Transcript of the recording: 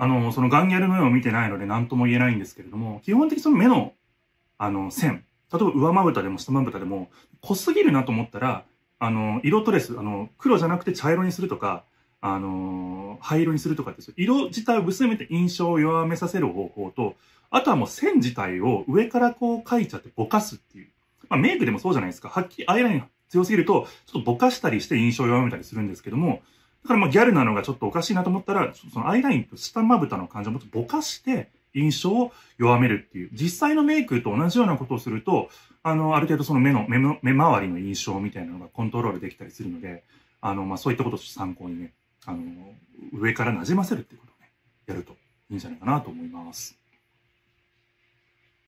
あの、そのガンギャルの絵を見てないので何とも言えないんですけれども、基本的にその目の、あの、線、例えば上まぶたでも下まぶたでも、濃すぎるなと思ったら、あの、色トレス、あの、黒じゃなくて茶色にするとか、あの、灰色にするとかすよ。色自体を薄めて印象を弱めさせる方法と、あとはもう線自体を上からこう描いちゃってぼかすっていう。まあメイクでもそうじゃないですか。はっきりアイライン強すぎると、ちょっとぼかしたりして印象を弱めたりするんですけども、だからまあギャルなのがちょっとおかしいなと思ったら、そのアイラインと下まぶたの感じをもっとぼかして、印象を弱めるっていう。実際のメイクと同じようなことをすると、あの、ある程度その目の、目回目周りの印象みたいなのがコントロールできたりするので、あの、まあ、そういったことを参考にね、あの、上からなじませるっていうことをね、やるといいんじゃないかなと思います。